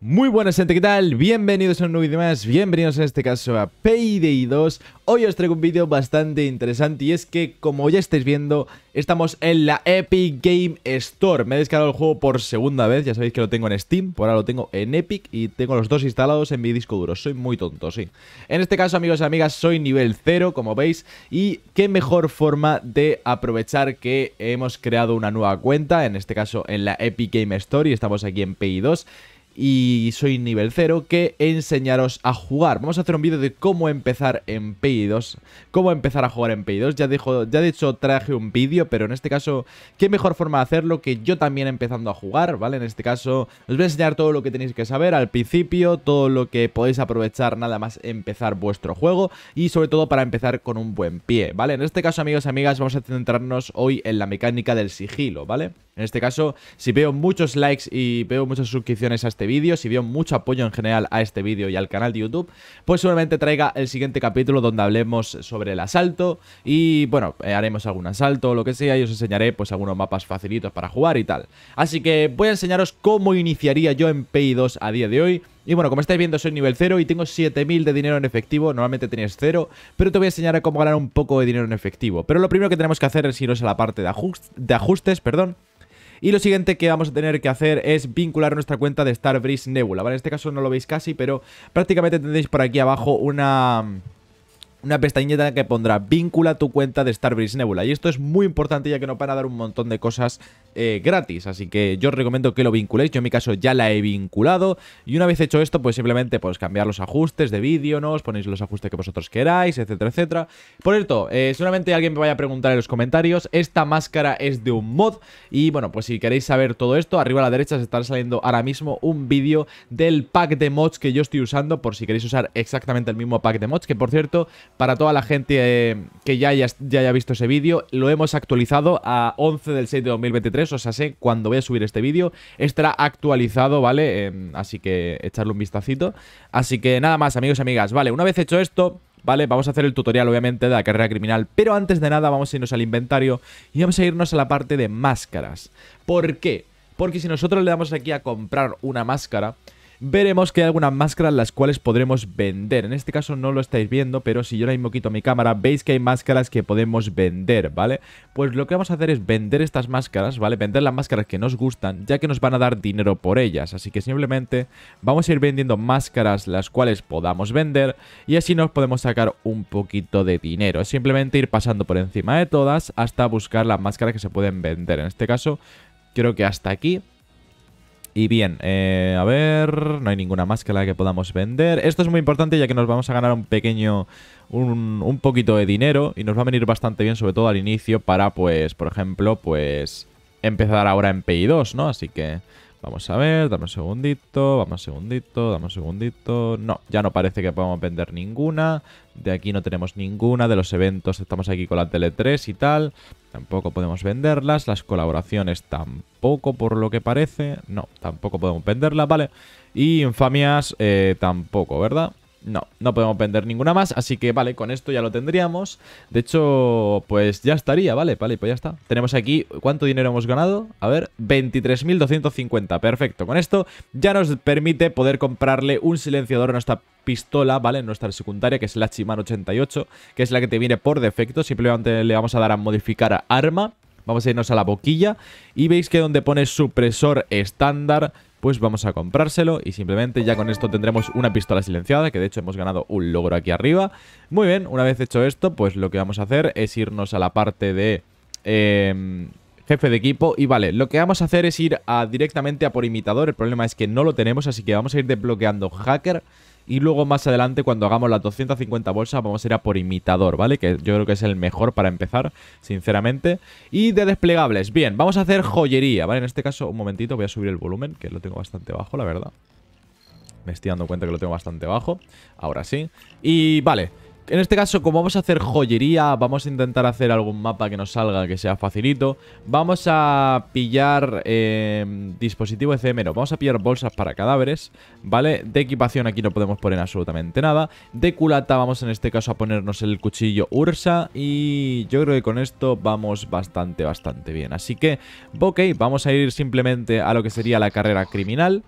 Muy buenas gente, ¿qué tal? Bienvenidos a un nuevo vídeo más, bienvenidos en este caso a Payday 2 Hoy os traigo un vídeo bastante interesante y es que como ya estáis viendo Estamos en la Epic Game Store Me he descargado el juego por segunda vez, ya sabéis que lo tengo en Steam Por ahora lo tengo en Epic y tengo los dos instalados en mi disco duro Soy muy tonto, sí En este caso amigos y amigas soy nivel 0 como veis Y qué mejor forma de aprovechar que hemos creado una nueva cuenta En este caso en la Epic Game Store y estamos aquí en Payday 2 y soy nivel 0 que enseñaros a jugar. Vamos a hacer un vídeo de cómo empezar en PI2, cómo empezar a jugar en p 2 Ya, dijo ya de hecho traje un vídeo, pero en este caso, qué mejor forma de hacerlo que yo también empezando a jugar, ¿vale? En este caso os voy a enseñar todo lo que tenéis que saber al principio, todo lo que podéis aprovechar nada más empezar vuestro juego y sobre todo para empezar con un buen pie, ¿vale? En este caso, amigos y amigas, vamos a centrarnos hoy en la mecánica del sigilo, ¿vale? En este caso, si veo muchos likes y veo muchas suscripciones a este vídeo, si veo mucho apoyo en general a este vídeo y al canal de YouTube, pues seguramente traiga el siguiente capítulo donde hablemos sobre el asalto y bueno, eh, haremos algún asalto o lo que sea y os enseñaré pues algunos mapas facilitos para jugar y tal. Así que voy a enseñaros cómo iniciaría yo en PI 2 a día de hoy. Y bueno, como estáis viendo, soy nivel 0 y tengo 7000 de dinero en efectivo. Normalmente tenéis 0, pero te voy a enseñar cómo ganar un poco de dinero en efectivo. Pero lo primero que tenemos que hacer es irnos a la parte de ajustes, perdón. Y lo siguiente que vamos a tener que hacer es vincular nuestra cuenta de Starbreeze Nebula, ¿vale? En este caso no lo veis casi, pero prácticamente tendréis por aquí abajo una una pestañita que pondrá vincula tu cuenta de Starbreeze Nebula. Y esto es muy importante ya que nos van a dar un montón de cosas eh, gratis. Así que yo os recomiendo que lo vinculéis. Yo en mi caso ya la he vinculado. Y una vez hecho esto, pues simplemente pues, cambiar los ajustes de vídeo, ¿no? ponéis los ajustes que vosotros queráis, etcétera, etcétera. Por cierto, eh, seguramente alguien me vaya a preguntar en los comentarios. Esta máscara es de un mod. Y bueno, pues si queréis saber todo esto, arriba a la derecha se estará saliendo ahora mismo un vídeo del pack de mods que yo estoy usando. Por si queréis usar exactamente el mismo pack de mods. Que por cierto, para toda la gente eh, que ya ya haya visto ese vídeo, lo hemos actualizado a 11 del 6 de 2023 os o sé cuando voy a subir este vídeo, estará actualizado, ¿vale? Em, así que echarle un vistacito. Así que nada más, amigos y amigas. Vale, una vez hecho esto, ¿vale? Vamos a hacer el tutorial, obviamente, de la carrera criminal. Pero antes de nada, vamos a irnos al inventario y vamos a irnos a la parte de máscaras. ¿Por qué? Porque si nosotros le damos aquí a comprar una máscara veremos que hay algunas máscaras las cuales podremos vender. En este caso no lo estáis viendo, pero si yo ahora mismo quito mi cámara, veis que hay máscaras que podemos vender, ¿vale? Pues lo que vamos a hacer es vender estas máscaras, ¿vale? Vender las máscaras que nos gustan, ya que nos van a dar dinero por ellas. Así que simplemente vamos a ir vendiendo máscaras las cuales podamos vender y así nos podemos sacar un poquito de dinero. simplemente ir pasando por encima de todas hasta buscar las máscaras que se pueden vender. En este caso, creo que hasta aquí y bien, eh, a ver, no hay ninguna máscara que podamos vender. Esto es muy importante ya que nos vamos a ganar un pequeño, un, un poquito de dinero y nos va a venir bastante bien, sobre todo al inicio, para pues, por ejemplo, pues empezar ahora en PI2, ¿no? Así que Vamos a ver, dame un segundito, vamos un segundito, dame un segundito. No, ya no parece que podamos vender ninguna. De aquí no tenemos ninguna. De los eventos estamos aquí con la Tele 3 y tal. Tampoco podemos venderlas. Las colaboraciones tampoco, por lo que parece. No, tampoco podemos venderlas, ¿vale? Y infamias eh, tampoco, ¿verdad? No, no podemos vender ninguna más, así que vale, con esto ya lo tendríamos. De hecho, pues ya estaría, vale, vale, pues ya está. Tenemos aquí, ¿cuánto dinero hemos ganado? A ver, 23.250, perfecto. Con esto ya nos permite poder comprarle un silenciador a nuestra pistola, ¿vale? nuestra secundaria, que es la Chiman 88, que es la que te viene por defecto. Simplemente le vamos a dar a modificar arma. Vamos a irnos a la boquilla y veis que donde pone supresor estándar pues vamos a comprárselo y simplemente ya con esto tendremos una pistola silenciada, que de hecho hemos ganado un logro aquí arriba. Muy bien, una vez hecho esto, pues lo que vamos a hacer es irnos a la parte de... Em, jefe de equipo y vale, lo que vamos a hacer es ir directamente a por imitador, el problema es que no lo tenemos así que vamos a ir desbloqueando hacker y luego más adelante, cuando hagamos las 250 bolsas, vamos a ir a por imitador, ¿vale? Que yo creo que es el mejor para empezar, sinceramente. Y de desplegables, bien, vamos a hacer joyería, ¿vale? En este caso, un momentito, voy a subir el volumen, que lo tengo bastante bajo, la verdad. Me estoy dando cuenta que lo tengo bastante bajo. Ahora sí. Y vale. En este caso, como vamos a hacer joyería, vamos a intentar hacer algún mapa que nos salga que sea facilito. Vamos a pillar eh, dispositivo efemero. Vamos a pillar bolsas para cadáveres, ¿vale? De equipación aquí no podemos poner absolutamente nada. De culata vamos en este caso a ponernos el cuchillo Ursa. Y yo creo que con esto vamos bastante, bastante bien. Así que, ok, vamos a ir simplemente a lo que sería la carrera criminal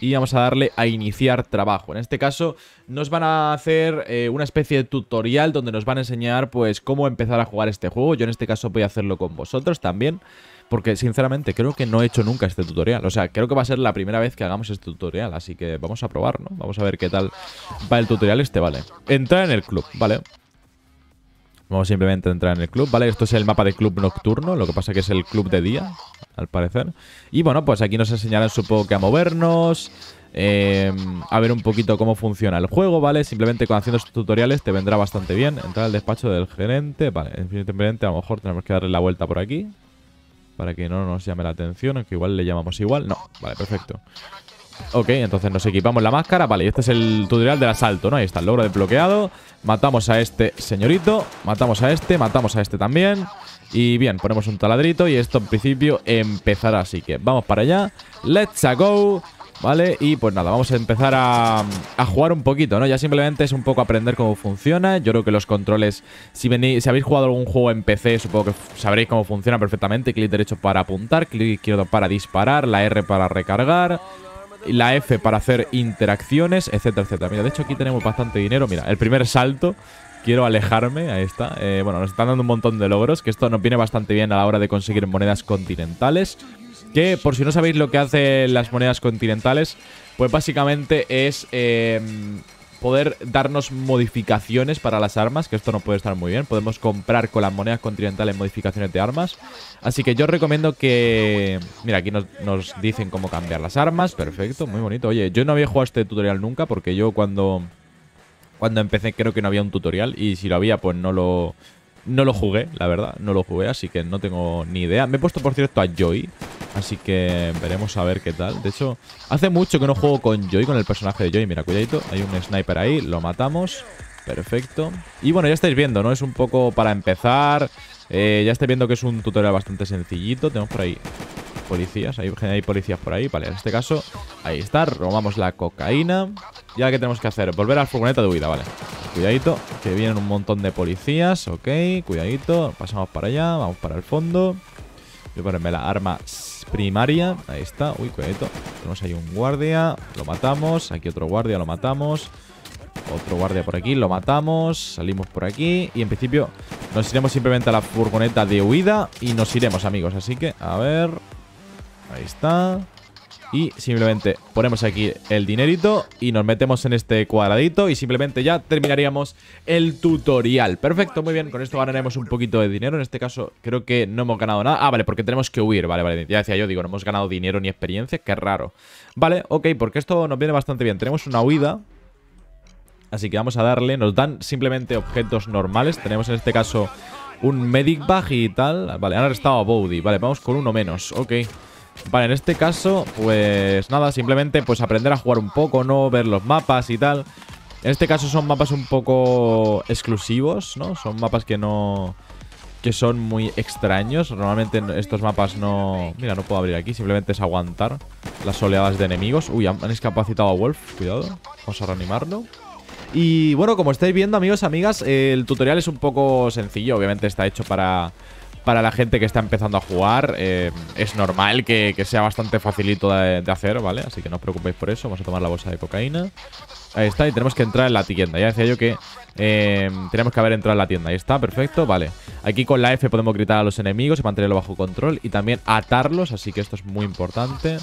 y vamos a darle a iniciar trabajo. En este caso nos van a hacer eh, una especie de tutorial donde nos van a enseñar pues cómo empezar a jugar este juego. Yo en este caso voy a hacerlo con vosotros también. Porque sinceramente creo que no he hecho nunca este tutorial O sea, creo que va a ser la primera vez que hagamos este tutorial Así que vamos a probar, ¿no? Vamos a ver qué tal va el tutorial este, vale Entrar en el club, vale Vamos simplemente a entrar en el club, ¿vale? Esto es el mapa de club nocturno, lo que pasa que es el club de día, al parecer. Y bueno, pues aquí nos enseñarán supongo que a movernos, em, a ver un poquito cómo funciona el juego, ¿vale? Simplemente con haciendo estos tutoriales te vendrá bastante bien. Entrar al despacho del gerente, vale, simplemente a lo mejor tenemos que darle la vuelta por aquí, para que no nos llame la atención, aunque igual le llamamos igual. No, vale, perfecto. Ok, entonces nos equipamos la máscara. Vale, y este es el tutorial del asalto, ¿no? Ahí está el logro desbloqueado. Matamos a este señorito. Matamos a este. Matamos a este también. Y bien, ponemos un taladrito y esto en principio empezará. Así que vamos para allá. Let's a go. ¿Vale? Y pues nada, vamos a empezar a, jugar un poquito, ¿no? Ya simplemente es un poco aprender cómo funciona. Yo creo que los controles, si, si habéis jugado algún juego en PC, supongo que sabréis cómo funciona perfectamente. Clic derecho para apuntar, clic izquierdo para disparar, la R para recargar, la F para hacer interacciones, etcétera, etcétera. Mira, de hecho aquí tenemos bastante dinero. Mira, el primer salto quiero alejarme, ahí está. Eh, bueno, nos están dando un montón de logros, que esto nos viene bastante bien a la hora de conseguir monedas continentales. Que por si no sabéis lo que hacen las monedas continentales, pues básicamente es eh, poder darnos modificaciones para las armas, que esto no puede estar muy bien. Podemos comprar con las monedas continentales modificaciones de armas. Así que yo recomiendo que... Mira, aquí nos, nos dicen cómo cambiar las armas. Perfecto, muy bonito. Oye, yo no había jugado este tutorial nunca porque yo cuando... Cuando empecé creo que no había un tutorial y si lo había pues no lo no lo jugué, la verdad, no lo jugué, así que no tengo ni idea. Me he puesto, por cierto, a Joy, así que veremos a ver qué tal. De hecho, hace mucho que no juego con Joy, con el personaje de Joy. Mira, cuidadito, hay un sniper ahí, lo matamos. Perfecto. Y bueno, ya estáis viendo, ¿no? Es un poco para empezar. Eh, ya estáis viendo que es un tutorial bastante sencillito. Tenemos por ahí policías. Hay, hay policías por ahí, vale, en este caso. Ahí está, robamos la cocaína. Y ahora, ¿qué tenemos que hacer? Volver a la furgoneta de huida, vale. Cuidadito, que vienen un montón de policías, ok. Cuidadito, pasamos para allá, vamos para el fondo. Voy a ponerme la arma primaria. Ahí está. Uy, cuidadito. Tenemos ahí un guardia. Lo matamos. Aquí otro guardia, lo matamos. Otro guardia por aquí, lo matamos. Salimos por aquí. Y en principio nos iremos simplemente a la furgoneta de huida. Y nos iremos, amigos. Así que, a ver está. Y simplemente ponemos aquí el dinerito y nos metemos en este cuadradito y simplemente ya terminaríamos el tutorial. Perfecto, muy bien, con esto ganaremos un poquito de dinero. En este caso creo que no hemos ganado nada. Ah, vale, porque tenemos que huir, vale, vale. Ya decía yo, digo, no hemos ganado dinero ni experiencia, qué raro. Vale, ok, porque esto nos viene bastante bien. Tenemos una huida, así que vamos a darle. Nos dan simplemente objetos normales. Tenemos en este caso un medic bag y tal. Vale, han arrestado a Bowdy. Vale, vamos con uno menos, ok. Vale, en este caso, pues nada, simplemente pues aprender a jugar un poco, ¿no? Ver los mapas y tal. En este caso son mapas un poco exclusivos, ¿no? Son mapas que no... Que son muy extraños. Normalmente estos mapas no... Mira, no puedo abrir aquí. Simplemente es aguantar las oleadas de enemigos. Uy, han discapacitado a Wolf. Cuidado. Vamos a reanimarlo. Y bueno, como estáis viendo, amigos, amigas, el tutorial es un poco sencillo. Obviamente está hecho para para la gente que está empezando a jugar. Eh, es normal que, sea bastante facilito de, hacer, ¿vale? Así que no os preocupéis por eso. Vamos a tomar la bolsa de cocaína. Ahí está, y tenemos que entrar en la tienda. Ya decía yo que eh, tenemos que haber entrado en la tienda. Ahí está, perfecto, vale. Aquí con la F podemos gritar a los enemigos y mantenerlo bajo control. Y también atarlos, así que esto es muy importante.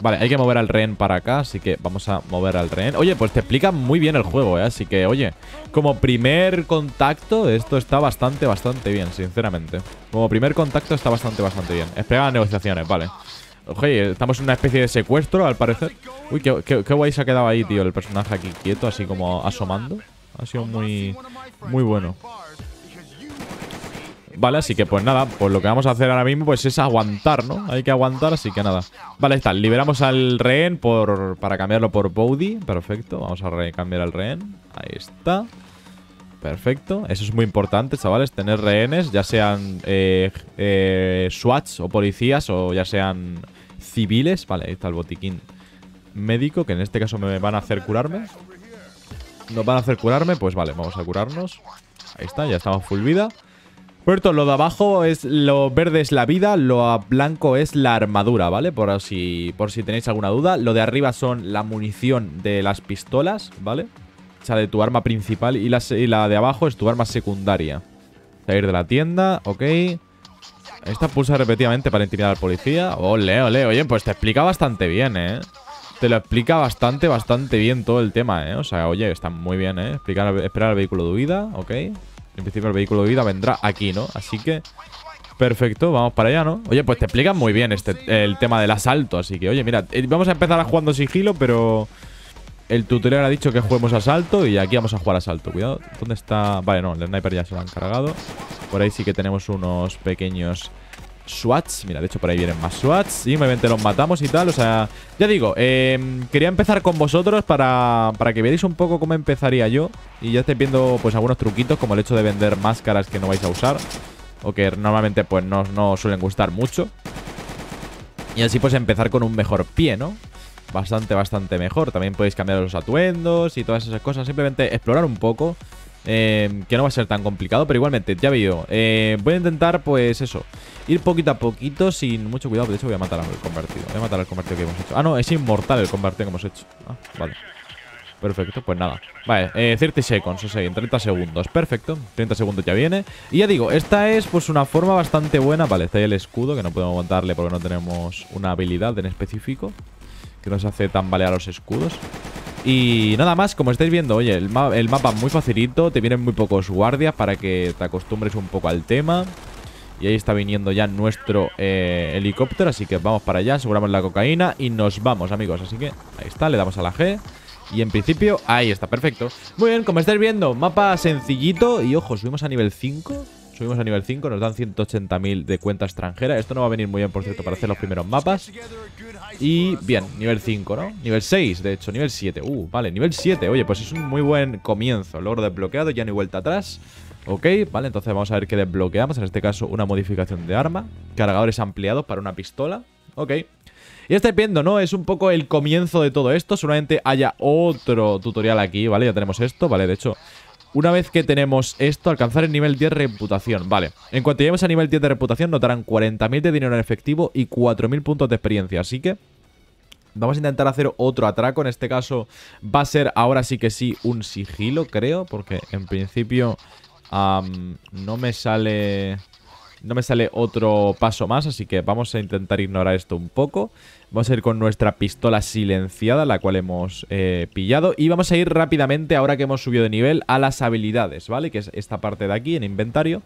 Vale, hay que mover al rehén para acá, así que vamos a mover al rehén. Oye, pues te explica muy bien el juego, ¿eh? Así que, oye, como primer contacto, esto está bastante, bastante bien, sinceramente. Como primer contacto está bastante, bastante bien. Espera las negociaciones, vale. Oye, estamos en una especie de secuestro, al parecer. Uy, qué, qué, guay se ha quedado ahí, tío, el personaje aquí quieto, así como asomando. Ha sido muy, muy bueno. Vale, así que pues nada, pues lo que vamos a hacer ahora mismo pues es aguantar, ¿no? Hay que aguantar, así que nada. Vale, está, liberamos al rehén por, para cambiarlo por body perfecto. Vamos a cambiar al rehén, ahí está. Perfecto, eso es muy importante, chavales, tener rehenes, ya sean eh, eh, SWATs o policías o ya sean civiles. Vale, ahí está el botiquín médico, que en este caso me van a hacer curarme. Nos van a hacer curarme, pues vale, vamos a curarnos. Ahí está, ya estamos full vida. Puerto, lo de abajo es lo verde es la vida, lo blanco es la armadura, ¿vale? Por si, por si tenéis alguna duda. Lo de arriba son la munición de las pistolas, ¿vale? O sea, de tu arma principal y la, la de abajo es tu arma secundaria. Salir de la tienda, ok. Esta pulsa repetidamente para intimidar al policía. Ole, ole, oye, pues te explica bastante bien, ¿eh? Te lo explica bastante, bastante bien todo el tema, ¿eh? O sea, oye, está muy bien, ¿eh? Explicar, esperar al vehículo de vida, ok. En principio el vehículo de vida vendrá aquí, ¿no? Así que... Perfecto, vamos para allá, ¿no? Oye, pues te explican muy bien este, el tema del asalto, así que, oye, mira, eh, vamos a empezar a jugando sigilo, pero el tutorial ha dicho que juguemos asalto y aquí vamos a jugar asalto. Cuidado, ¿dónde está? Vale, no, el sniper ya se lo han cargado. Por ahí sí que tenemos unos pequeños SWATs. Mira, de hecho por ahí vienen más SWATs. Y obviamente los matamos y tal. O sea, ya digo, em, quería empezar con vosotros para, para que vierais un poco cómo empezaría yo. Y ya estáis viendo pues algunos truquitos como el hecho de vender máscaras que no vais a usar. O que normalmente pues no, no suelen gustar mucho. Y así pues empezar con un mejor pie, ¿no? Bastante, bastante mejor. También podéis cambiar los atuendos y todas esas cosas. Simplemente explorar un poco Em, que no va a ser tan complicado, pero igualmente, ya veo. Em, voy a intentar, pues eso, ir poquito a poquito sin mucho cuidado. De hecho, voy a matar al convertido. Voy a matar al convertido que hemos hecho. Ah, no, es inmortal el convertido que hemos hecho. Ah, vale. Perfecto, pues nada Vale, 30 eh, seconds, o sea, en 30 segundos Perfecto, 30 segundos ya viene Y ya digo, esta es pues una forma bastante buena Vale, está ahí el escudo, que no podemos aguantarle Porque no tenemos una habilidad en específico Que nos hace tambalear los escudos y nada más, como estáis viendo, oye, el, mapa muy facilito, te vienen muy pocos guardias para que te acostumbres un poco al tema. Y ahí está viniendo ya nuestro eh, helicóptero, así que vamos para allá, aseguramos la cocaína y nos vamos, amigos. Así que ahí está, le damos a la G. Y en principio, ahí está, perfecto Muy bien, como estáis viendo, mapa sencillito Y ojo, subimos a nivel 5 Subimos a nivel 5, nos dan 180.000 de cuenta extranjera. Esto no va a venir muy bien, por cierto, para hacer los primeros mapas. Y bien, nivel 5, ¿no? Nivel 6, de hecho, nivel 7. Uh, vale, nivel 7. Oye, pues es un muy buen comienzo. Logro desbloqueado, ya no hay vuelta atrás. Ok, vale, entonces vamos a ver qué desbloqueamos. En este caso, una modificación de arma. Cargadores ampliados para una pistola. Ok. Y estáis viendo, ¿no? Es un poco el comienzo de todo esto. solamente haya otro tutorial aquí, ¿vale? Ya tenemos esto, ¿vale? De hecho, una vez que tenemos esto, alcanzar el nivel 10 de reputación. Vale, en cuanto lleguemos a nivel 10 de reputación, notarán 40.000 de dinero en efectivo y 4.000 puntos de experiencia. Así que Vamos a intentar hacer otro atraco. En este caso va a ser ahora sí que sí un sigilo, creo. Porque en principio no me sale... No me sale otro paso más, así que vamos a intentar ignorar esto un poco. Vamos a ir con nuestra pistola silenciada, la cual hemos eh, pillado. Y vamos a ir rápidamente, ahora que hemos subido de nivel, a las habilidades, ¿vale? Que es esta parte de aquí, en inventario.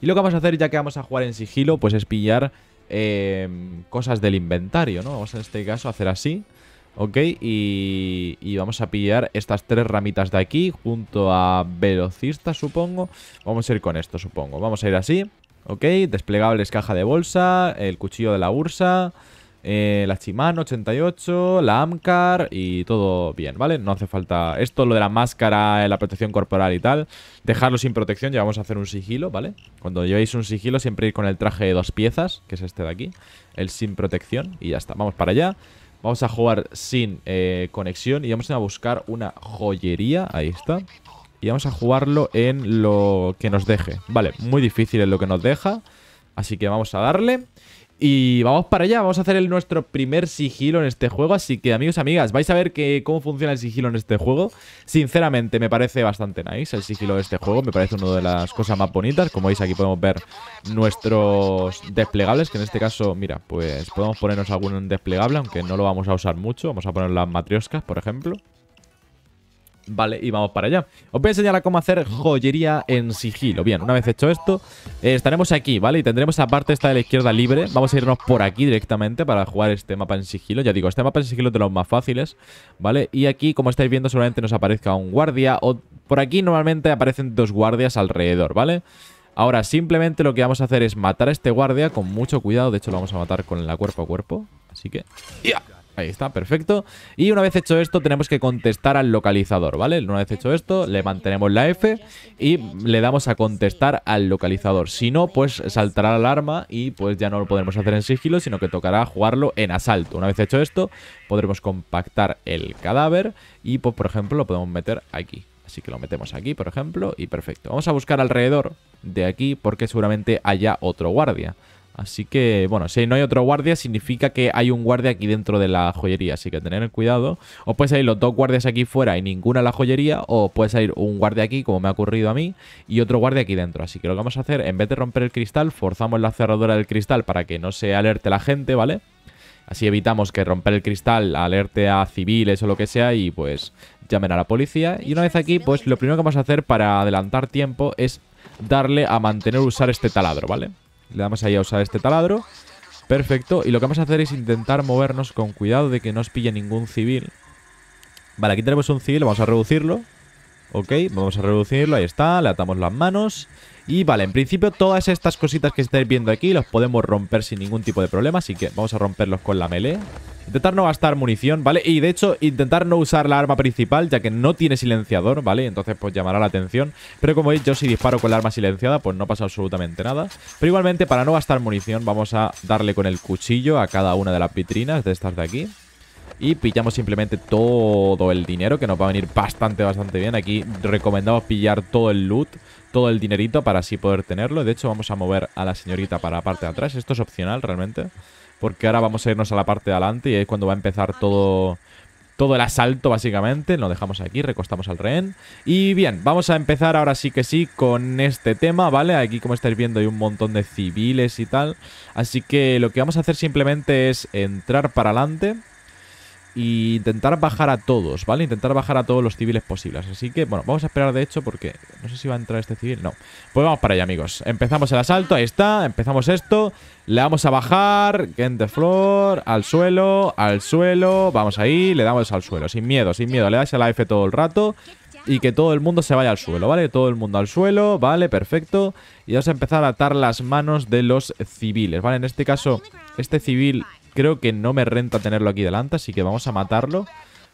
Y lo que vamos a hacer, ya que vamos a jugar en sigilo, pues es pillar em, cosas del inventario, ¿no? Vamos en este caso a hacer así. Ok, y, y, vamos a pillar estas tres ramitas de aquí junto a velocista, supongo. Vamos a ir con esto, supongo. Vamos a ir así. Ok, desplegables caja de bolsa, el cuchillo de la Ursa, eh, la chimán 88, la Amcar y todo bien, ¿vale? No hace falta... Esto, lo de la máscara, eh, la protección corporal y tal, dejarlo sin protección, ya vamos a hacer un sigilo, ¿vale? Cuando llevéis un sigilo siempre ir con el traje de dos piezas, que es este de aquí, el sin protección y ya está. Vamos para allá. Vamos a jugar sin eh, conexión y vamos a buscar una joyería, ahí está y vamos a jugarlo en lo que nos deje. Vale, muy difícil en lo que nos deja, así que vamos a darle. Y vamos para allá, vamos a hacer nuestro primer sigilo en este juego, así que amigos, amigas, vais a ver cómo funciona el sigilo en este juego. Sinceramente me parece bastante nice el sigilo de este juego, me parece una de las cosas más bonitas. Como veis aquí podemos ver nuestros desplegables, que en este caso, mira, pues podemos ponernos algún desplegable, aunque no lo vamos a usar mucho. Vamos a poner las matrioscas, por ejemplo. Vale, y vamos para allá. Os voy a enseñar a cómo hacer joyería en sigilo. Bien, una vez hecho esto, eh, estaremos aquí, ¿vale? Y tendremos aparte esta de la izquierda libre. Vamos a irnos por aquí directamente para jugar este mapa en sigilo. Ya digo, este mapa en sigilo es de los más fáciles, ¿vale? Y aquí, como estáis viendo, solamente nos aparezca un guardia. O por aquí normalmente aparecen dos guardias alrededor, ¿vale? Ahora, simplemente lo que vamos a hacer es matar a este guardia con mucho cuidado. De hecho, lo vamos a matar con la cuerpo a cuerpo. Así que... Ahí está, perfecto. Y una vez hecho esto, tenemos que contestar al localizador, ¿vale? Una vez hecho esto, le mantenemos la F y le damos a contestar al localizador. Si no, pues saltará la alarma y pues ya no lo podremos hacer en sigilo, sino que tocará jugarlo en asalto. Una vez hecho esto, podremos compactar el cadáver y pues, por ejemplo, lo podemos meter aquí. Así que lo metemos aquí, por ejemplo, y perfecto. Vamos a buscar alrededor de aquí porque seguramente haya otro guardia. Así que, bueno, si no hay otro guardia, significa que hay un guardia aquí dentro de la joyería. Así que tener cuidado. O puedes salir los dos guardias aquí fuera y ninguna en la joyería. O puede salir un guardia aquí, como me ha ocurrido a mí, y otro guardia aquí dentro. Así que lo que vamos a hacer, en vez de romper el cristal, forzamos la cerradura del cristal para que no se alerte la gente, ¿vale? Así evitamos que romper el cristal alerte a civiles o lo que sea y pues llamen a la policía. Y una vez aquí, pues lo primero que vamos a hacer para adelantar tiempo es darle a mantener usar este taladro, ¿vale? vale le damos ahí a usar este taladro. Perfecto. Y lo que vamos a hacer es intentar movernos con cuidado de que no os pille ningún civil. Vale, aquí tenemos un civil. Vamos a reducirlo. Ok, vamos a reducirlo. Ahí está. Le atamos las manos. Y vale, en principio todas estas cositas que estáis viendo aquí los podemos romper sin ningún tipo de problema, así que vamos a romperlos con la melee. Intentar no gastar munición, ¿vale? Y de hecho, intentar no usar la arma principal, ya que no tiene silenciador, ¿vale? Entonces, pues llamará la atención. Pero como veis, yo si disparo con la arma silenciada, pues no pasa absolutamente nada. Pero igualmente, para no gastar munición, vamos a darle con el cuchillo a cada una de las vitrinas de estas de aquí. Y pillamos simplemente todo el dinero, que nos va a venir bastante, bastante bien. Aquí recomendamos pillar todo el loot todo el dinerito para así poder tenerlo. De hecho, vamos a mover a la señorita para la parte de atrás. Esto es opcional realmente, porque ahora vamos a irnos a la parte de adelante y es cuando va a empezar todo todo el asalto básicamente, lo dejamos aquí, recostamos al rehén. Y bien, vamos a empezar ahora sí que sí con este tema, ¿vale? Aquí como estáis viendo hay un montón de civiles y tal. Así que lo que vamos a hacer simplemente es entrar para adelante y intentar bajar a todos, ¿vale? Intentar bajar a todos los civiles posibles. Así que, bueno, vamos a esperar de hecho porque no sé si va a entrar este civil. No. Pues vamos para allá, amigos. Empezamos el asalto, ahí está. Empezamos esto. Le vamos a bajar. Gente floor Al suelo. Al suelo. Vamos ahí. Le damos al suelo. Sin miedo, sin miedo. Le das a la F todo el rato. Y que todo el mundo se vaya al suelo, ¿vale? Todo el mundo al suelo, ¿vale? Perfecto. Y vamos a empezar a atar las manos de los civiles, ¿vale? En este caso, este civil Creo que no me renta tenerlo aquí delante, así que vamos a matarlo.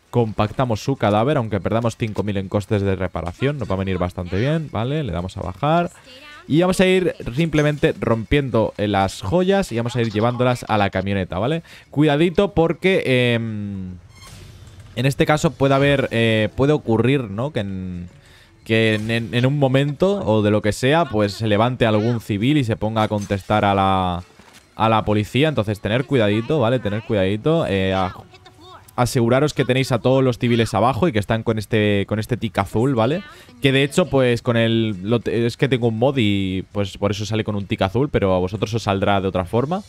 Compactamos su cadáver, aunque perdamos 5.000 en costes de reparación. Nos va a venir bastante bien, ¿vale? Le damos a bajar. Y vamos a ir simplemente rompiendo eh, las joyas y vamos a ir llevándolas a la camioneta, ¿vale? Cuidadito porque em, en este caso puede haber, eh, puede ocurrir, ¿no? Que en, un momento o de lo que sea, pues se levante algún civil y se ponga a contestar a la, a la policía. Entonces, tener cuidadito, ¿vale? Tener cuidadito. Eh, aseguraros que tenéis a todos los civiles abajo y que están con este con este tic azul, ¿vale? Que de hecho, pues con el... es que tengo un mod y pues por eso sale con un tic azul, pero a vosotros os saldrá de otra forma.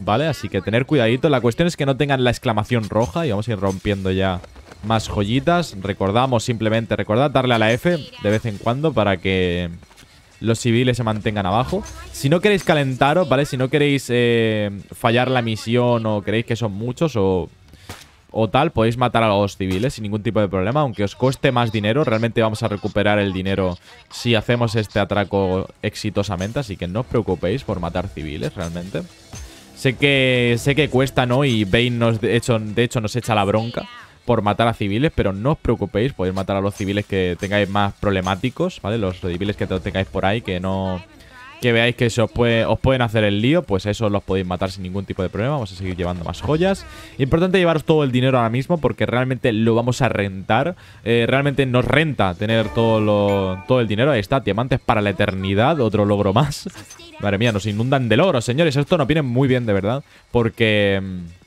¿Vale? Así que tener cuidadito. La cuestión es que no tengan la exclamación roja y vamos a ir rompiendo ya más joyitas. Recordamos simplemente, recordad darle a la F de vez en cuando para que los civiles se mantengan abajo. Si no queréis calentaros, ¿vale? Si no queréis eh, fallar la misión o creéis que son muchos o, tal, podéis matar a los civiles sin ningún tipo de problema, aunque os cueste más dinero. Realmente vamos a recuperar el dinero si hacemos este atraco exitosamente, así que no os preocupéis por matar civiles realmente. Sé que, sé que cuesta, ¿no? Y Bane, nos, de hecho, nos echa la bronca por matar a civiles, pero no os preocupéis, podéis matar a los civiles que tengáis más problemáticos, ¿vale? Los civiles que tengáis por ahí, que no... Que veáis que os, pueden hacer el lío, pues esos los podéis matar sin ningún tipo de problema. Vamos a seguir llevando más joyas. Importante llevaros todo el dinero ahora mismo porque realmente lo vamos a rentar. Eh, realmente nos renta tener todo, todo el dinero. Ahí está, diamantes para la eternidad, otro logro más. Madre mía, nos inundan de logros, señores. Esto nos viene muy bien, de verdad. Porque... Mm,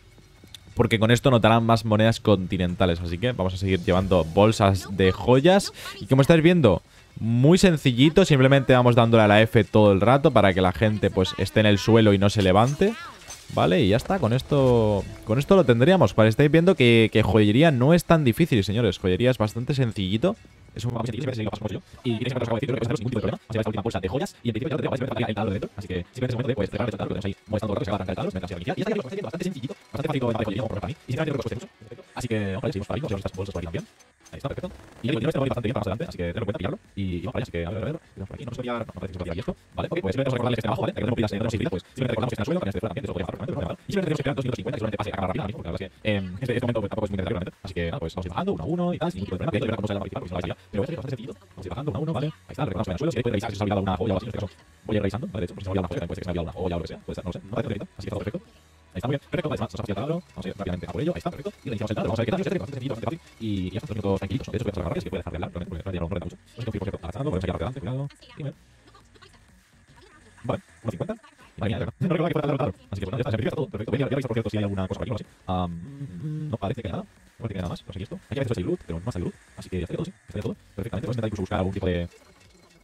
porque con esto notarán más monedas continentales. Así que vamos a seguir llevando bolsas de joyas. Y como estáis viendo, muy sencillito, simplemente vamos dándole a la F todo el rato para que la gente pues esté en el suelo y no se levante. Vale, y ya está, con esto con esto lo tendríamos. Para estáis viendo que, que joyería no es tan difícil, señores. Joyería es bastante sencillito es un vamos a seguir, siempre paso como yo. Y tienes que acabo de decir, que que sin ningún tipo de problema. Así va esta última bolsa de joyas. Y en principio ya lo tenemos, el tablero dentro. Así que simplemente es momento de pues cerrar el tablero, lo tenéis molestando rato, se acaba de arrancar el tablero, se inicial. Y está ya lo está haciendo bastante sencillito, bastante fácil de joyería, como para mí. Y sinceramente creo que os guste mucho. Así que, vamos a ver, seguimos para ahí, vamos a ver estas bolsas por aquí también. Ahí está, perfecto. Y digo, este lo voy bastante bien para más adelante, así que tenlo en cuenta, pillarlo. Y, y vamos para allá, así que a ver, a ver, tenemos por aquí. No sé puede pillar, no, no parece que se puede pillar esto. Vale, ok, pues simplemente tenemos que este recordarle que está abajo, ¿vale? Que tenemos pilas, tenemos 6 pilas, pues simplemente recordamos que está en el suelo, también este fuera también, eso podría bajar, perfectamente, no Y simplemente tenemos que esperar 250, que solamente pase a cada rápida ahora mismo, porque la verdad es que eh, este, este momento pues, tampoco es muy interesante realmente. Así que nada, pues vamos a ir bajando uno a uno y tal, sin ningún tipo de problema, que hay que ver cómo sale la principal, porque si no vais allá. Pero voy este a bastante sencillo, vamos a ir bajando uno a uno, ¿vale? Ahí está, recordamos que en el suelo, si queréis revisar si se ha olvidado una joya o así, en este caso voy a ir revisando, ¿vale? De hecho, por si se me ha olvidado una joya, puede que se me ha olvidado una joya o lo que sea, pues no sé, no parece que así que está perfecto. Ahí está muy bien, perfecto, vale, vamos a taladro, vamos a ir rápidamente a por ello, ahí está, perfecto, y reiniciamos el taladro, vamos a ver qué tal, es este, bastante sencillito, bastante fácil, y ya está, dos minutos tranquilitos, de hecho voy a pasar la barra, que voy puede dejar de hablar, pero porque ya no renta mucho, los estoy por cierto avanzando, podemos ir adelante, cuidado, bueno, bien. Vale, 1.50, madre mía, no recuerdo que fuera el taladro, así que bueno, ya está, se me todo, perfecto, voy a ir a revisar por cierto si hay alguna cosa por aquí, no sé, no parece que nada, no parece que nada más, a sé esto, aquí a veces hay loot, pero no más hay loot, así que ya estaría todo, sí, estaría todo, perfectamente, a intentar incluso buscar algún tipo de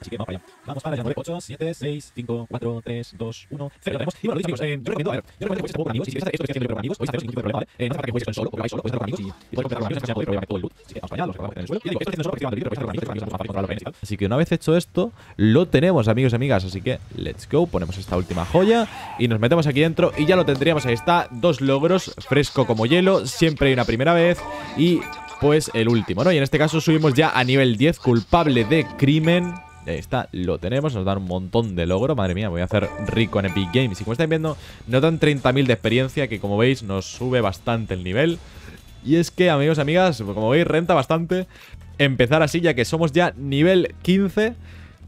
Así que vamos para allá. Vamos para allá. 9, 8, 7, 6, 5, 4, 3, 2, 1, 0. Ya tenemos. Y bueno, lo dicho, amigos. Eh, yo recomiendo, a ver, yo recomiendo que juegues este con amigos. Y si quieres hacer esto que estoy haciendo con amigos, podéis hacer sin ningún tipo de problema, ¿vale? Eh, no hace falta que juegues esto en solo, porque vais solo, Puedes hacerlo con amigos y, y podéis completar con amigos en caso de poder todo el loot. Así que vamos para allá, los acabamos en el suelo. Y digo, esto haciendo solo porque estoy el vídeo, pero podéis hacerlo con amigos, con amigos, Así que una vez hecho esto, lo tenemos, amigos y amigas. Así que, let's go. Ponemos esta última joya y nos metemos aquí dentro y ya lo tendríamos. Ahí está, dos logros, fresco como hielo. Siempre hay una primera vez y pues el último, ¿no? Y en este caso subimos ya a nivel 10, culpable de crimen. Ahí está, lo tenemos, nos da un montón de logro. Madre mía, voy a hacer rico en Epic Games. Y como estáis viendo, nos dan 30.000 de experiencia, que como veis nos sube bastante el nivel. Y es que, amigos y amigas, como veis, renta bastante empezar así, ya que somos ya nivel 15.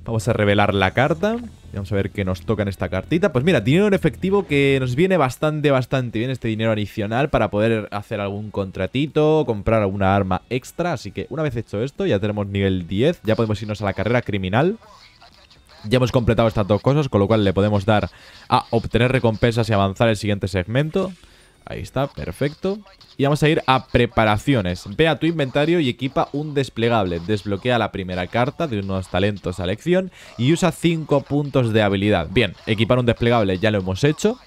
Vamos a revelar la carta. Vamos a ver qué nos toca en esta cartita. Pues mira, dinero en efectivo que nos viene bastante, bastante bien este dinero adicional para poder hacer algún contratito, comprar alguna arma extra. Así que una vez hecho esto, ya tenemos nivel 10, ya podemos irnos a la carrera criminal. Ya hemos completado estas dos cosas, con lo cual le podemos dar a obtener recompensas y avanzar el siguiente segmento. Ahí está, perfecto. Y vamos a ir a preparaciones. Ve a tu inventario y equipa un desplegable. Desbloquea la primera carta de unos talentos a elección y usa 5 puntos de habilidad. Bien, equipar un desplegable ya lo hemos hecho.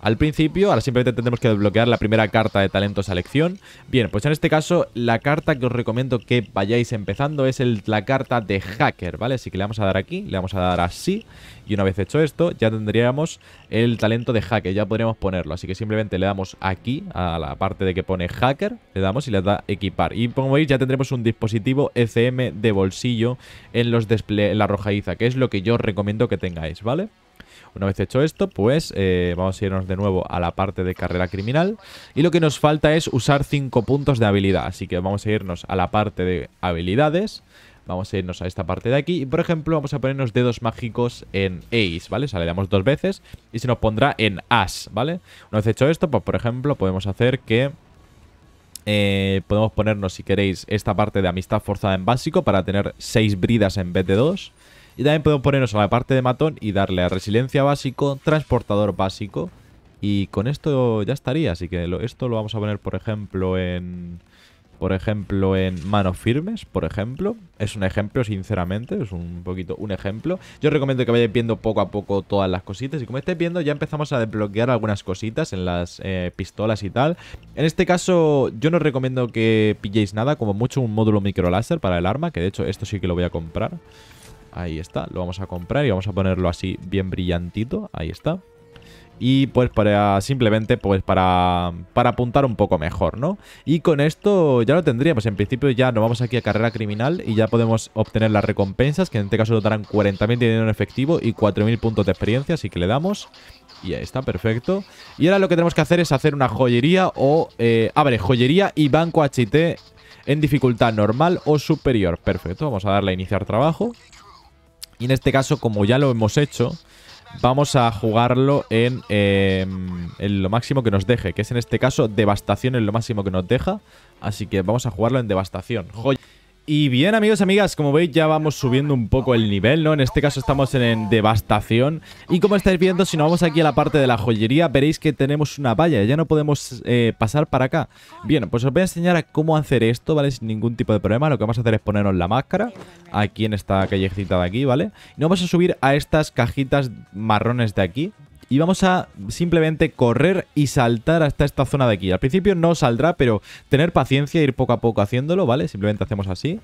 Al principio, ahora simplemente tendremos que desbloquear la primera carta de talento selección. Bien, pues en este caso, la carta que os recomiendo que vayáis empezando es la carta de hacker, ¿vale? Así que le vamos a dar aquí, le vamos a dar así. Y una vez hecho esto, ya tendríamos el talento de hacker, ya podríamos ponerlo. Así que simplemente le damos aquí, a la parte de que pone hacker, le damos y le da equipar. Y como veis, ya tendremos un dispositivo ECM de bolsillo en, los en la rojaiza que es lo que yo os recomiendo que tengáis, ¿vale? Una vez hecho esto, pues eh, vamos a irnos de nuevo a la parte de carrera criminal. Y lo que nos falta es usar 5 puntos de habilidad. Así que vamos a irnos a la parte de habilidades. Vamos a irnos a esta parte de aquí. Y por ejemplo, vamos a ponernos dedos mágicos en Ace, ¿vale? O sea, le damos dos veces y se nos pondrá en As, ¿vale? Una vez hecho esto, pues por ejemplo, podemos hacer que... Eh, podemos ponernos, si queréis, esta parte de amistad forzada en básico para tener 6 bridas en vez de 2. Y también podemos ponernos a la parte de matón y darle a resiliencia básico, transportador básico. Y con esto ya estaría, así que esto lo vamos a poner, por ejemplo, en... Por ejemplo, en manos firmes, por ejemplo. Es un ejemplo, sinceramente, es un poquito un ejemplo. Yo recomiendo que vayáis viendo poco a poco todas las cositas. Y como estáis viendo, ya empezamos a desbloquear algunas cositas en las eh, pistolas y tal. En este caso, yo no recomiendo que pilléis nada, como mucho un módulo micro láser para el arma, que de hecho esto sí que lo voy a comprar. Ahí está, lo vamos a comprar y vamos a ponerlo así bien brillantito. Ahí está. Y pues para simplemente pues para, para apuntar un poco mejor, ¿no? Y con esto ya lo tendríamos. En principio ya nos vamos aquí a carrera criminal y ya podemos obtener las recompensas, que en este caso nos darán 40.000 dinero en efectivo y 4.000 puntos de experiencia, así que le damos. Y ahí está, perfecto. Y ahora lo que tenemos que hacer es hacer una joyería o... Eh, a ver, joyería y banco HT en dificultad normal o superior. Perfecto, vamos a darle a iniciar trabajo. Y en este caso, como ya lo hemos hecho, vamos a jugarlo em, en, lo máximo que nos deje, que es en este caso devastación en lo máximo que nos deja. Así que vamos a jugarlo en devastación. Y bien amigos y amigas, como veis ya vamos subiendo un poco el nivel, ¿no? En este caso estamos en, devastación y como estáis viendo, si nos vamos aquí a la parte de la joyería, veréis que tenemos una valla, ya no podemos eh, pasar para acá. Bien, pues os voy a enseñar a cómo hacer esto, ¿vale? Sin ningún tipo de problema, lo que vamos a hacer es ponernos la máscara aquí en esta callecita de aquí, ¿vale? Y nos vamos a subir a estas cajitas marrones de aquí, y vamos a simplemente correr y saltar hasta esta zona de aquí. Al principio no saldrá, pero tener paciencia, ir poco a poco haciéndolo, ¿vale? Simplemente hacemos así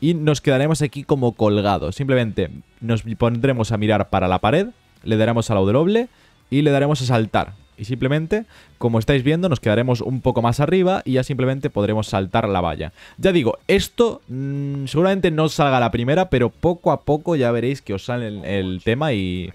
y nos quedaremos aquí como colgados. Simplemente nos pondremos a mirar para la pared, le daremos al la doble y le daremos a saltar. Y simplemente, como estáis viendo, nos quedaremos un poco más arriba y ya simplemente podremos saltar la valla. Ya digo, esto mm, seguramente no salga la primera, pero poco a poco ya veréis que os sale el tema y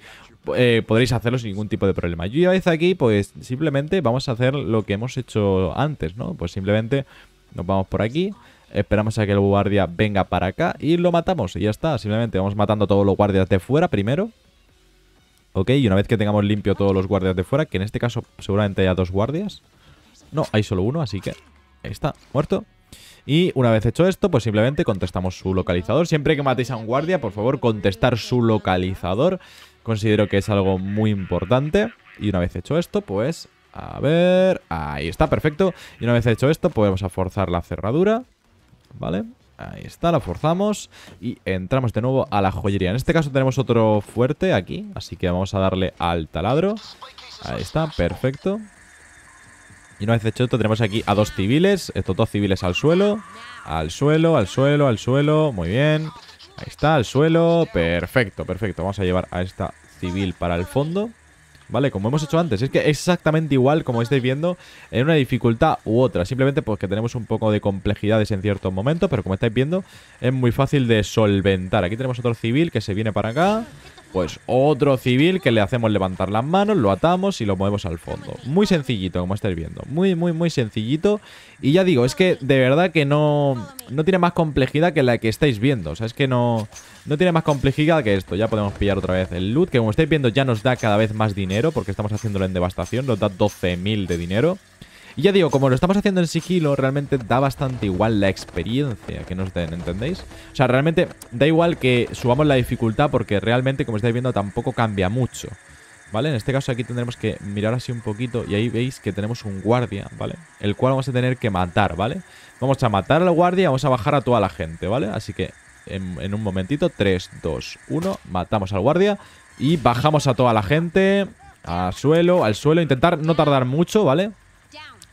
eh, podréis hacerlo sin ningún tipo de problema. Y una vez aquí, pues simplemente vamos a hacer lo que hemos hecho antes, ¿no? Pues simplemente nos vamos por aquí, esperamos a que el guardia venga para acá y lo matamos y ya está. Simplemente vamos matando todos los guardias de fuera primero. Ok, y una vez que tengamos limpio todos los guardias de fuera, que en este caso seguramente haya dos guardias. No, hay solo uno, así que ahí está, muerto. Y una vez hecho esto, pues simplemente contestamos su localizador. Siempre que matéis a un guardia, por favor, contestar su localizador. Considero que es algo muy importante. Y una vez hecho esto, pues... A ver... Ahí está, perfecto. Y una vez hecho esto, podemos forzar la cerradura. ¿Vale? Ahí está, la forzamos y entramos de nuevo a la joyería. En este caso tenemos otro fuerte aquí, así que vamos a darle al taladro. Ahí está, perfecto. Y una vez hecho esto, tenemos aquí a dos civiles, eh, estos dos civiles al suelo, al suelo, al suelo, al suelo, muy bien. Ahí está, al suelo. Perfecto, perfecto. Vamos a llevar a esta civil para el fondo. ¿vale? Como hemos hecho antes, es que exactamente igual como estáis viendo en una dificultad u otra, simplemente porque tenemos un poco de complejidades en ciertos momentos, pero como estáis viendo es muy fácil de solventar. Aquí tenemos otro civil que se viene para acá, pues otro civil que le hacemos levantar las manos, lo atamos y lo movemos al fondo. Muy sencillito, como estáis viendo. Muy, muy, muy sencillito. Y ya digo, es que de verdad que no, no tiene más complejidad que la que estáis viendo. O sea, es que no, no tiene más complejidad que esto. Ya podemos pillar otra vez el loot, que como estáis viendo ya nos da cada vez más dinero, porque estamos haciéndolo en devastación. Nos da 12.000 de dinero. Y ya digo, como lo estamos haciendo en sigilo, realmente da bastante igual la experiencia que nos den, ¿entendéis? O sea, realmente da igual que subamos la dificultad porque realmente, como estáis viendo, tampoco cambia mucho. ¿Vale? En este caso aquí tendremos que mirar así un poquito y ahí veis que tenemos un guardia, ¿vale? El cual vamos a tener que matar, ¿vale? Vamos a matar al guardia y vamos a bajar a toda la gente, ¿vale? Así que en, un momentito, 3, 2, 1, matamos al guardia y bajamos a toda la gente al suelo, al suelo, intentar no tardar mucho, ¿vale?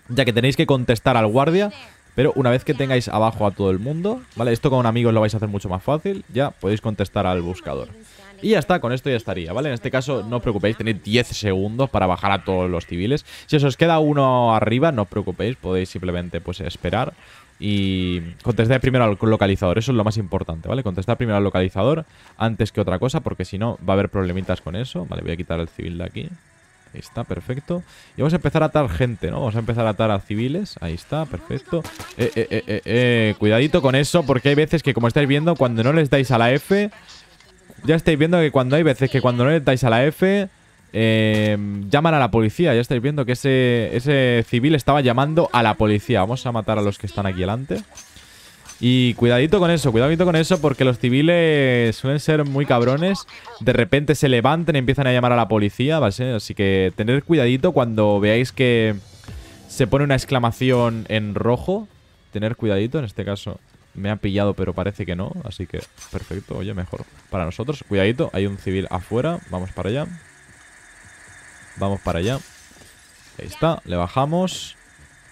ya que tenéis que contestar al guardia, pero una vez que tengáis abajo a todo el mundo, ¿vale? Esto con amigos lo vais a hacer mucho más fácil, ya podéis contestar al buscador. Y ya está, con esto ya estaría, ¿vale? En este caso, no os preocupéis, tenéis 10 segundos para bajar a todos los civiles. Si os queda uno arriba, no os preocupéis, podéis simplemente pues esperar y contestar primero al localizador, eso es lo más importante, ¿vale? Contestar primero al localizador antes que otra cosa, porque si no va a haber problemitas con eso. Vale, voy a quitar el civil de aquí. Ahí está, perfecto. Y vamos a empezar a atar gente, ¿no? Vamos a empezar a atar a civiles. Ahí está, perfecto. Eh eh, eh, eh, eh, Cuidadito con eso, porque hay veces que, como estáis viendo, cuando no les dais a la F... Ya estáis viendo que cuando hay veces que cuando no les dais a la F... Em, llaman a la policía. Ya estáis viendo que ese, ese civil estaba llamando a la policía. Vamos a matar a los que están aquí delante. Y cuidadito con eso, cuidadito con eso, porque los civiles suelen ser muy cabrones. De repente se levantan y empiezan a llamar a la policía, ¿vale? Así que tener cuidadito cuando veáis que se pone una exclamación en rojo. Tener cuidadito, en este caso me ha pillado, pero parece que no. Así que perfecto, oye, mejor para nosotros. Cuidadito, hay un civil afuera, vamos para allá. Vamos para allá. Ahí está, le bajamos.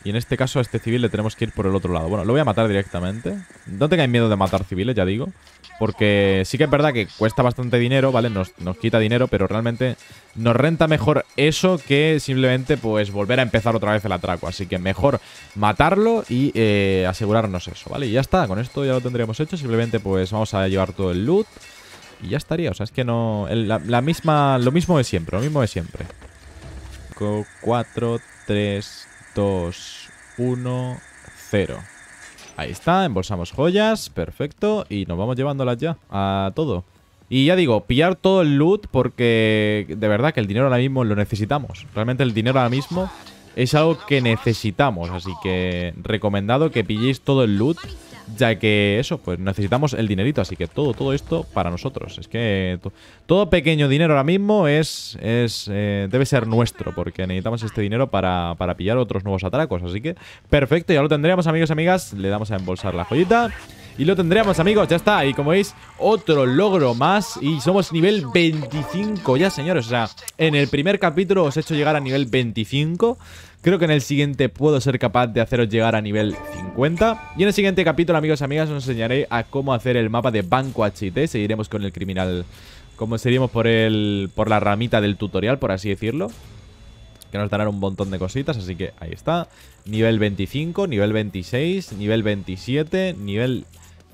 Y en este caso a este civil le tenemos que ir por el otro lado. Bueno, lo voy a matar directamente. No tengáis miedo de matar civiles, ya digo. Porque sí que es verdad que cuesta bastante dinero, ¿vale? Nos, quita dinero, pero realmente nos renta mejor eso que simplemente pues volver a empezar otra vez el atraco. Así que mejor matarlo y eh, asegurarnos eso, ¿vale? Y ya está, con esto ya lo tendríamos hecho. Simplemente pues vamos a llevar todo el loot y ya estaría. O sea, es que no... la, misma... Lo mismo de siempre, lo mismo de siempre. 4, 3, 2, 1, 0. Ahí está, embolsamos joyas, perfecto. Y nos vamos llevándolas ya a todo. Y ya digo, pillar todo el loot porque de verdad que el dinero ahora mismo lo necesitamos. Realmente el dinero ahora mismo es algo que necesitamos. Así que recomendado que pilléis todo el loot ya que eso, pues necesitamos el dinerito, así que todo, todo esto para nosotros. Es que todo pequeño dinero ahora mismo es, es eh, debe ser nuestro, porque necesitamos este dinero para, para pillar otros nuevos atracos, así que perfecto, ya lo tendríamos amigos y amigas, le damos a embolsar la joyita. Y lo tendríamos, amigos, ya está. Y como veis, otro logro más. Y somos nivel 25 ya, señores. O sea, en el primer capítulo os he hecho llegar a nivel 25. Creo que en el siguiente puedo ser capaz de haceros llegar a nivel 50. Y en el siguiente capítulo, amigos y amigas, os enseñaré a cómo hacer el mapa de Banco HT. Seguiremos con el criminal, como seríamos por, el, por la ramita del tutorial, por así decirlo que nos darán un montón de cositas, así que ahí está. Nivel 25, nivel 26, nivel 27, nivel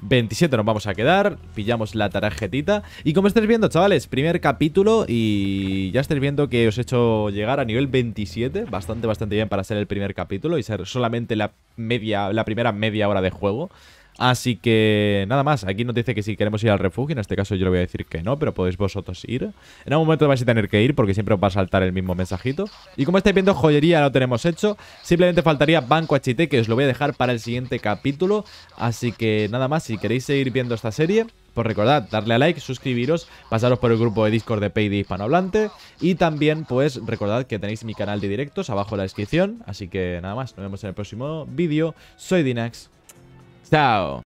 27 nos vamos a quedar, pillamos la tarjetita. Y como estáis viendo, chavales, primer capítulo y ya estáis viendo que os he hecho llegar a nivel 27. Bastante, bastante bien para ser el primer capítulo y ser solamente la, media, la primera media hora de juego. Así que nada más, aquí nos dice que si queremos ir al refugio, en este caso yo le voy a decir que no, pero podéis vosotros ir. En algún momento vais a tener que ir porque siempre os va a saltar el mismo mensajito. Y como estáis viendo, joyería lo tenemos hecho. Simplemente faltaría Banco HT, que os lo voy a dejar para el siguiente capítulo. Así que nada más, si queréis seguir viendo esta serie, pues recordad, darle a like, suscribiros, pasaros por el grupo de Discord de Payday Hispanohablante y también pues recordad que tenéis mi canal de directos abajo en la descripción. Así que nada más, nos vemos en el próximo vídeo. Soy Dinax. Ciao.